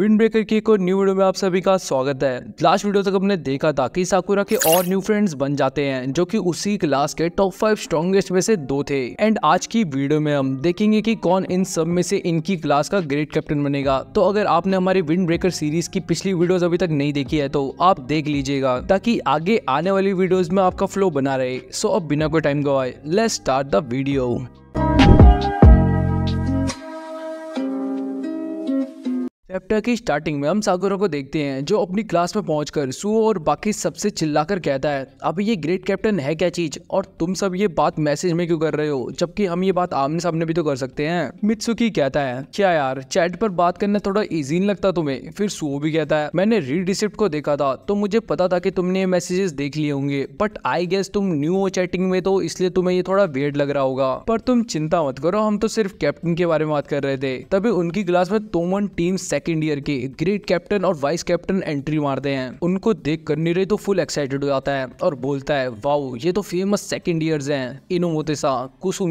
wind breaker की एक और न्यू वीडियो में आप सभी का स्वागत है लास्ट वीडियो तक हमने देखा था कि साकुरा के और न्यू फ्रेंड्स बन जाते हैं जो कि उसी क्लास के टॉप फाइव स्ट्रॉन्गेस्ट में से दो थे एंड आज की वीडियो में हम देखेंगे कि कौन इन सब में से इनकी क्लास का ग्रेट कैप्टन बनेगा तो अगर आपने हमारी विंड ब्रेकर सीरीज की पिछली वीडियो अभी तक नहीं देखी है तो आप देख लीजिएगा ताकि आगे आने वाली वीडियोज में आपका फ्लो बना रहे सो अब बिना कोई टाइम गवाए लेट स्टार्ट दीडियो चैप्टर की स्टार्टिंग में हम सागोरा को देखते हैं जो अपनी क्लास में पहुंचकर सुओ और बाकी सबसे चिल्लाकर कहता है अब ये ग्रेट कैप्टन है क्या चीज़ और तुम सब ये बात मैसेज में क्यों कर रहे हो जबकि हम ये बात आमने सामने भी तो कर सकते हैं मित्सुकी कहता है क्या यार चैट पर बात करना थोड़ा इजी नहीं लगता तुम्हें फिर सुओ भी कहता है मैंने रीड रिसिप्ट को देखा था तो मुझे पता था की तुमने ये मैसेजेस देख लिए होंगे बट आई गेस तुम न्यू हो चैटिंग में तो इसलिए तुम्हें ये थोड़ा वेट लग रहा होगा पर तुम चिंता मत करो हम तो सिर्फ कैप्टन के बारे में बात कर रहे थे तभी उनकी क्लास में तोमन टीम सेकेंड ईयर के ग्रेट कैप्टन और वाइस कैप्टन एंट्री मारते हैं उनको देख कर नीरज तो फुल एक्साइटेड हो जाता है और बोलता है वाओ ये तो फेमस सेकेंड ईयर्स हैं इनोमोतेसा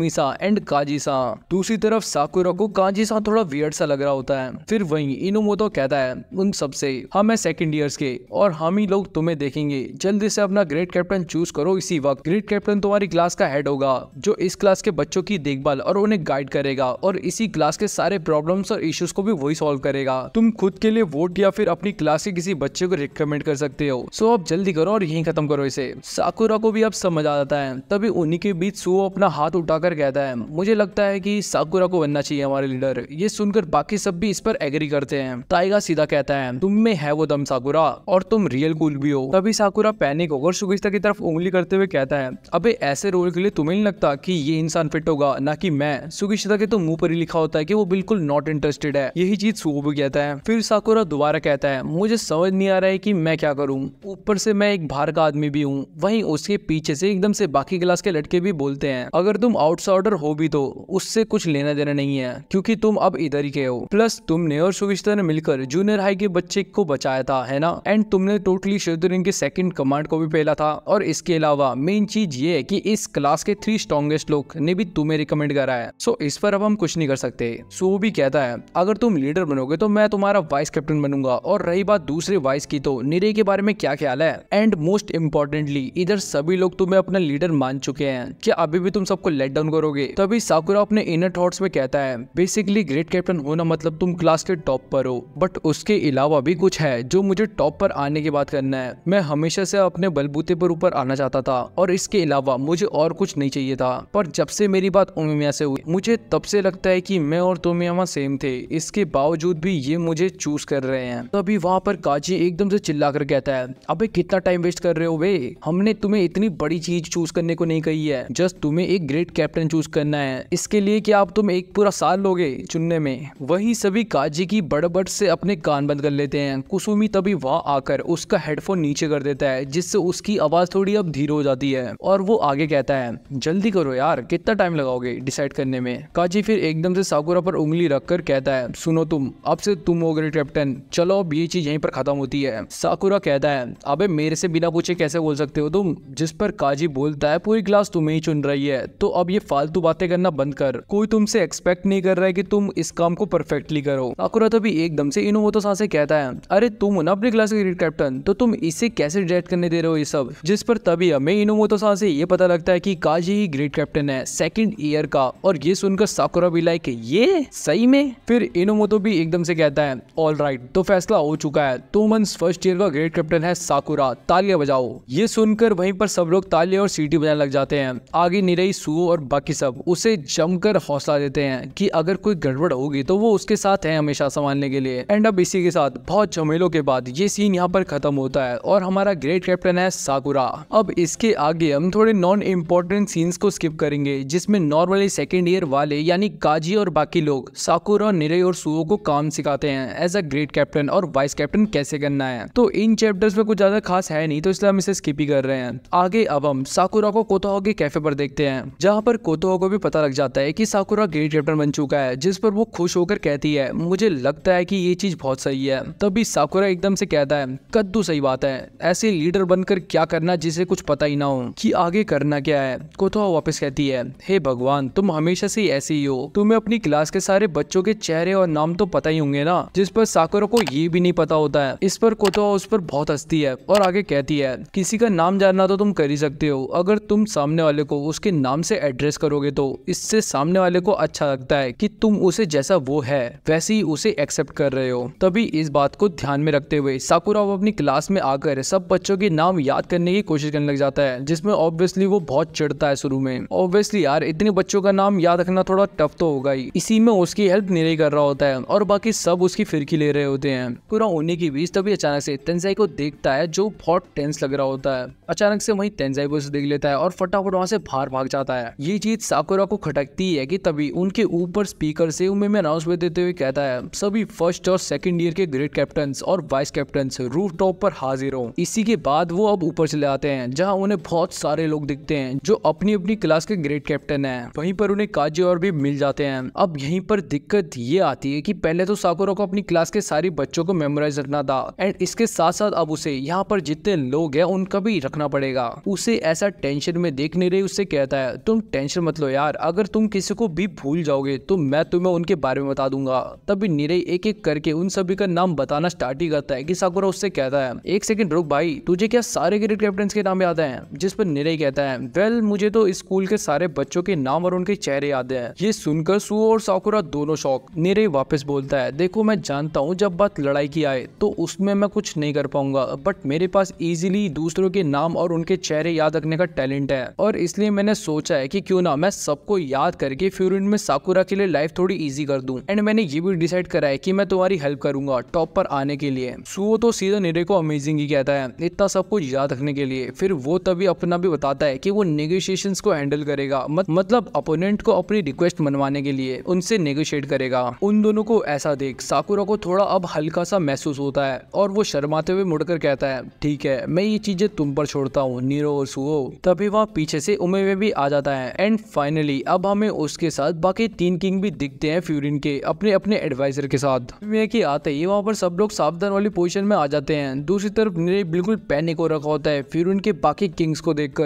सा एंड सा दूसरी तरफ साकुरा को सा थोड़ा वियर्ड सा लग रहा होता है फिर वही इनोमोतो कहता है उन सबसे हम है सेकेंड ईयर के और हम ही लोग तुम्हें देखेंगे जल्दी से अपना ग्रेट कैप्टन चूज करो इसी वक्त ग्रेट कैप्टन तुम्हारी क्लास का हेड होगा जो इस क्लास के बच्चों की देखभाल और उन्हें गाइड करेगा और इसी क्लास के सारे प्रॉब्लम्स और इश्यूज को भी वही सॉल्व करेगा तुम खुद के लिए वोट या फिर अपनी क्लास के किसी बच्चे को रिकमेंड कर सकते हो सो आप जल्दी करो और यही खत्म करो इसे साकुरा को भी अब समझ आ जाता है तभी उन्हीं के बीच सो अपना हाथ उठाकर कहता है मुझे लगता है की साकुरा को बनना चाहिए हमारे लीडर ये सुनकर बाकी सब भी इस पर एग्री करते हैं ताइगा सीधा कहता है तुम में है वो दम साकुरा और तुम रियल कूल भी हो तभी साकुरा पैनिक होकर सुगिस्ता की तरफ उंगली करते हुए कहता है अबे ऐसे रोल के लिए तुम्हें नहीं लगता कि ये इंसान फिट होगा ना कि मैं सुगिस्ता के तो मुंह पर ही लिखा होता है कि वो बिल्कुल नॉट इंटरेस्टेड है यही चीज सुबह रहता है फिर साकुरा दोबारा कहता है मुझे समझ नहीं आ रहा है कि मैं क्या करूँ ऊपर से मैं एक बाहर का आदमी भी हूँ वहीं उसके पीछे से एकदम से बाकी क्लास के लड़के भी बोलते हैं अगर तुम आउटसाइडर हो भी तो उससे कुछ लेना देना नहीं है क्योंकि तुम अब इधर ही के हो प्लस तुमने और सुविस्ता ने मिलकर जूनियर हाई के बच्चे को बचाया था है ना एंड तुमने टोटली शिवदुरिंग के सेकंड कमांड को भी पहला था और इसके अलावा मेन चीज ये है की इस क्लास के थ्री स्ट्रॉन्गेस्ट लोग ने भी तुम्हें रिकमेंड करा है सो इस पर अब हम कुछ नहीं कर सकते सो भी कहता है अगर तुम लीडर बनोगे तो मैं मैं तुम्हारा वाइस कैप्टन बनूंगा और रही बात दूसरे वाइस की तो निरे के बारे में क्या ख्याल है एंड मोस्ट इम्पोर्टेंटली इधर सभी लोग तुम्हें अपना लीडर मान चुके हैं क्या अभी भी तुम सबको लेट डाउन करोगे तभी साकुरा अपने इनर थॉट्स में कहता है बेसिकली ग्रेट कैप्टन होना मतलब तुम क्लास के टॉप पर हो बट उसके अलावा भी कुछ है जो मुझे टॉप पर आने की बात करना है मैं हमेशा से अपने बलबूते पर ऊपर आना चाहता था और इसके अलावा मुझे और कुछ नहीं चाहिए था पर जब से मेरी बात उमिया से हुई मुझे तब से लगता है कि मैं और तुम्हें सेम थे इसके बावजूद भी ये ये मुझे चूज कर रहे हैं तो अभी वहाँ पर काजी एकदम से चिल्ला कर कहता है अबे कितना टाइम वेस्ट कर रहे हो वे हमने तुम्हें इतनी बड़ी चीज चूज करने को नहीं कही है जस्ट तुम्हें एक ग्रेट कैप्टन चूज करना है इसके लिए क्या आप तुम एक पूरा साल लोगे चुनने में वही सभी काजी की बड़बड़ से अपने कान बंद कर लेते हैं कुसुमी तभी वहाँ आकर उसका हेडफोन नीचे कर देता है जिससे उसकी आवाज थोड़ी अब धीरे हो जाती है और वो आगे कहता है जल्दी करो यार कितना टाइम लगाओगे डिसाइड करने में काजी फिर एकदम से साकुरा पर उंगली रखकर कहता है सुनो तुम अब से तुम हो गए कैप्टन चलो अब ये चीज यहीं पर खत्म होती है साकुरा कहता है अबे मेरे से बिना पूछे कैसे बोल सकते हो तुम जिस पर काजी बोलता है पूरी क्लास तुम्हें ही चुन रही है तो अब ये फालतू बातें करना बंद कर कोई तुमसे एक्सपेक्ट नहीं कर रहा है कि तुम इस काम को परफेक्टली करो साकुरा तभी एकदम से तो सा कहता है अरे तुम हो ना अपनी क्लास के कैप्टन तो तुम इसे कैसे रिजेक्ट करने दे रहे हो ये सब जिस पर तभी हमें इनोमोतो सा ये पता लगता है की काजी ही ग्रेट कैप्टन है सेकंड ईयर का और ये सुनकर साकुरा भी लाइक ये सही में फिर इनोमोतो भी एकदम से कहता रहता है ऑल राइट तो फैसला हो चुका है टू मंथ्स फर्स्ट ईयर का ग्रेट कैप्टन है साकुरा तालियां बजाओ ये सुनकर वहीं पर सब लोग तालियां और सीटी बजाने लग जाते हैं आगे निरई सुओ और बाकी सब उसे जमकर हौसला देते हैं कि अगर कोई गड़बड़ होगी तो वो उसके साथ है हमेशा संभालने के लिए एंड अब इसी के साथ बहुत झमेलों के बाद ये सीन यहाँ पर खत्म होता है और हमारा ग्रेट कैप्टन है साकुरा अब इसके आगे हम थोड़े नॉन इम्पोर्टेंट सीन्स को स्किप करेंगे जिसमें नॉर्मली सेकेंड ईयर वाले यानी काजी और बाकी लोग साकुरा निरय और सुओ को काम सिखाते बताते हैं एज अ ग्रेट कैप्टन और वाइस कैप्टन कैसे करना है तो इन चैप्टर्स में कुछ ज्यादा खास है नहीं तो इसलिए हम इसे स्किप ही कर रहे हैं आगे अब हम साकुरा को कोतोहो के कैफे पर देखते हैं जहाँ पर कोतोहो को भी पता लग जाता है की साकुरा ग्रेट कैप्टन बन चुका है जिस पर वो खुश होकर कहती है मुझे लगता है की ये चीज बहुत सही है तभी साकुरा एकदम से कहता है कद्दू सही बात है ऐसे लीडर बनकर क्या करना जिसे कुछ पता ही ना हो कि आगे करना क्या है कोतोहो वापस कहती है हे भगवान तुम हमेशा से ऐसे ही हो तुम्हें अपनी क्लास के सारे बच्चों के चेहरे और नाम तो पता ही होंगे है ना जिस पर साकुरा को ये भी नहीं पता होता है इस पर कोतवा उस पर बहुत हंसती है और आगे कहती है किसी का नाम जानना तो तुम कर ही सकते हो अगर तुम सामने वाले को उसके नाम से एड्रेस करोगे तो इससे सामने वाले को अच्छा लगता है कि तुम उसे जैसा वो है वैसे ही उसे एक्सेप्ट कर रहे हो तभी इस बात को ध्यान में रखते हुए साकुरा अपनी क्लास में आकर सब बच्चों के नाम याद करने की कोशिश करने लग जाता है जिसमें ऑब्वियसली वो बहुत चिड़ता है शुरू में ऑब्वियसली यार इतने बच्चों का नाम याद रखना थोड़ा टफ तो होगा ही इसी में उसकी हेल्प निरय कर रहा होता है और बाकी सब उसकी फिरकी ले रहे होते हैं पूरा होने के बीच तभी अचानक से तेंजाई को देखता है जो बहुत टेंस लग रहा होता है अचानक से वही तेंजाई को देख लेता है और फटाफट वहाँ से बाहर भाग जाता है ये चीज साकुरा को खटकती है कि तभी उनके ऊपर स्पीकर से उमे में अनाउंसमेंट देते हुए कहता है सभी फर्स्ट और सेकेंड ईयर के ग्रेट कैप्टन और वाइस कैप्टन रूफ टॉप पर हाजिर हो इसी के बाद वो अब ऊपर चले आते हैं जहाँ उन्हें बहुत सारे लोग दिखते हैं जो अपनी अपनी क्लास के ग्रेट कैप्टन है वहीं पर उन्हें काजी और भी मिल जाते हैं अब यहीं पर दिक्कत ये आती है कि पहले तो साकुरा करो को अपनी क्लास के सारे बच्चों को मेमोराइज रखना था एंड इसके साथ साथ अब उसे यहाँ पर जितने लोग है उनका भी रखना पड़ेगा उसे ऐसा टेंशन में देख नहीं रही उससे कहता है तुम टेंशन मत लो यार अगर तुम किसी को भी भूल जाओगे तो मैं तुम्हें उनके बारे में बता दूंगा तभी नीरज एक एक करके उन सभी का नाम बताना स्टार्ट ही करता है कि साकुरा उससे कहता है एक सेकंड रुक भाई तुझे क्या सारे ग्रेड कैप्टन के नाम याद है जिस पर नीरज कहता है वेल मुझे तो स्कूल के सारे बच्चों के नाम और उनके चेहरे याद है ये सुनकर सु और साकुरा दोनों शौक नीरज वापस बोलता है देख देखो मैं जानता हूँ जब बात लड़ाई की आए तो उसमें मैं कुछ नहीं कर पाऊंगा बट मेरे पास इजीली दूसरों के नाम और उनके चेहरे याद रखने का टैलेंट है और इसलिए मैंने सोचा है कि क्यों ना मैं सबको याद करके फिर उनमें साकुरा के लिए लाइफ थोड़ी ईजी कर दूँ एंड मैंने ये भी डिसाइड करा है की मैं तुम्हारी हेल्प करूंगा टॉप पर आने के लिए सुओ तो सीधा निरे को अमेजिंग ही कहता है इतना सब कुछ याद रखने के लिए फिर वो तभी अपना भी बताता है की वो नेगोशिएशन को हैंडल करेगा मतलब अपोनेंट को अपनी रिक्वेस्ट मनवाने के लिए उनसे नेगोशिएट करेगा उन दोनों को ऐसा देख साकुरा को थोड़ा अब हल्का सा महसूस होता है और वो शर्माते हुए मुड़कर कहता है ठीक है मैं ये चीजें तुम पर छोड़ता हूँ नीरो और सुहो तभी वहाँ पीछे से उमेवे भी आ जाता है एंड फाइनली अब हमें उसके साथ बाकी तीन किंग भी दिखते हैं फ्यूरिन के अपने अपने एडवाइजर के साथ के आते ही वहाँ पर सब लोग सावधान वाली पोजिशन में आ जाते हैं दूसरी तरफ नीरे बिल्कुल पैनिक हो रखा होता है फ्यूरिन के बाकी किंग्स को देख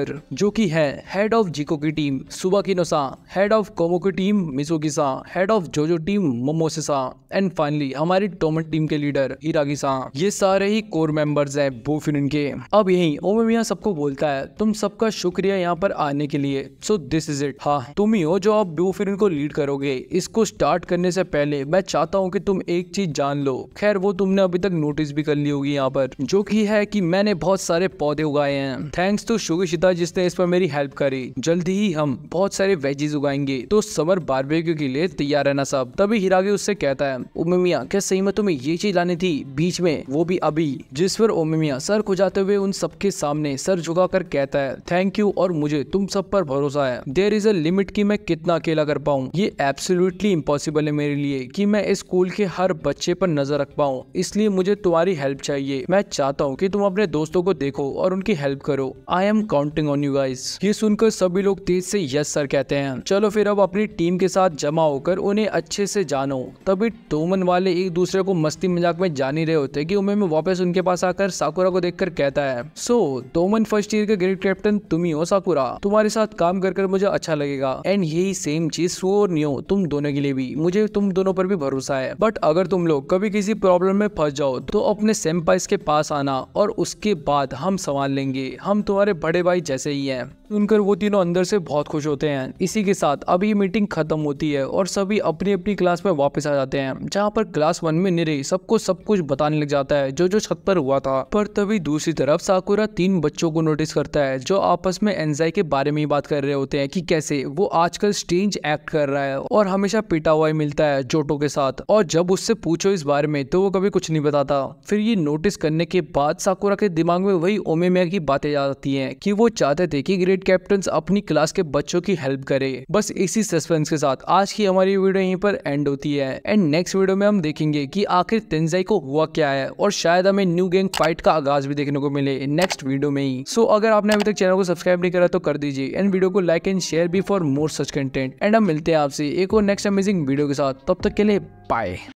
जो की है हेड ऑफ जीको की टीम सुबह की नोसा हेड ऑफ कोमो की टीम मिसो की सा head of JoJo team Momosa and finally हमारी टोमेट टीम के लीडर इरागी ये सारे ही कोर मेंबर्स हैं बोफिन के अब यही ओमे मियाँ सबको बोलता है तुम सबका शुक्रिया यहाँ पर आने के लिए सो दिस इज इट हाँ तुम ही हो जो अब बोफिन को लीड करोगे इसको स्टार्ट करने से पहले मैं चाहता हूँ की तुम एक चीज जान लो खैर वो तुमने अभी तक नोटिस भी कर ली होगी यहाँ पर जो की है की मैंने बहुत सारे पौधे उगाए हैं थैंक्स टू शुगशिता जिसने इस पर मेरी हेल्प करी जल्द ही हम बहुत सारे वेजीज उगाएंगे तो समर बारबेक्यू के लिए तैयार रहना सब तभी हिरागे उससे कहता है ओम के क्या सही में तुम्हें ये चीज लानी थी बीच में वो भी अभी जिस पर ओम सर को जाते हुए उन सबके सामने सर झुका कर कहता है थैंक यू और मुझे तुम सब पर भरोसा है देर इज अ लिमिट की मैं कितना अकेला कर पाऊँ ये एब्सोल्युटली इम्पोसिबल है मेरे लिए की मैं इस स्कूल के हर बच्चे पर नजर रख पाऊँ इसलिए मुझे तुम्हारी हेल्प चाहिए मैं चाहता हूँ की तुम अपने दोस्तों को देखो और उनकी हेल्प करो I am counting on you guys ये सुनकर सभी लोग तेज से यस सर कहते हैं चलो फिर अब अपनी टीम के साथ जमा होकर उन्हें अच्छे से जानो तभी तोमन वाले एक दूसरे को मस्ती मजाक में जान ही रहे होते हैं कि उमे में वापस उनके पास आकर साकुरा को देखकर कहता है so so, Toman first year के ग्रेट कैप्टन तुम ही हो साकुरा तुम्हारे साथ काम कर कर मुझे अच्छा लगेगा एंड यही सेम चीज सोर नियो तुम दोनों के लिए भी मुझे तुम दोनों पर भी भरोसा है बट अगर तुम लोग कभी किसी प्रॉब्लम में फंस जाओ तो अपने सेम्पाइस के पास आना और उसके बाद हम संभाल लेंगे हम तुम्हारे बड़े भाई जैसे ही हैं सुनकर वो तीनों अंदर से बहुत खुश होते हैं इसी के साथ अब ये मीटिंग खत्म होती है और सभी अपनी अपनी क्लास में वापस आ जाते हैं जहाँ पर क्लास वन में निरे सबको सब कुछ बताने लग जाता है जो जो छत पर हुआ था पर तभी दूसरी तरफ साकुरा तीन बच्चों को नोटिस करता है जो आपस में एनजाई के बारे में ही बात कर रहे होते हैं की कैसे वो आजकल स्टेंज एक्ट कर रहा है और हमेशा पिटा हुआ मिलता है जोटो के साथ और जब उससे पूछो इस बारे में तो वो कभी कुछ नहीं बताता फिर ये नोटिस करने के बाद साकुरा के दिमाग में वही ओमे की बातें जाती है की वो चाहते थे की ग्रेड कैप्टन अपनी क्लास के बच्चों की हेल्प करे बस इसी सस्पेंस के साथ आज की हमारी वीडियो यहीं पर एंड होती है एंड नेक्स्ट वीडियो में हम देखेंगे कि आखिर तेंजाई को हुआ क्या है और शायद हमें न्यू गैंग फाइट का आगाज भी देखने को मिले नेक्स्ट वीडियो में ही सो so, अगर आपने अभी तक चैनल को सब्सक्राइब नहीं करा तो कर दीजिए एंड वीडियो को लाइक एंड शेयर भी for more such content and हम मिलते हैं आपसे एक और नेक्स्ट अमेजिंग वीडियो के साथ तब तक के लिए बाय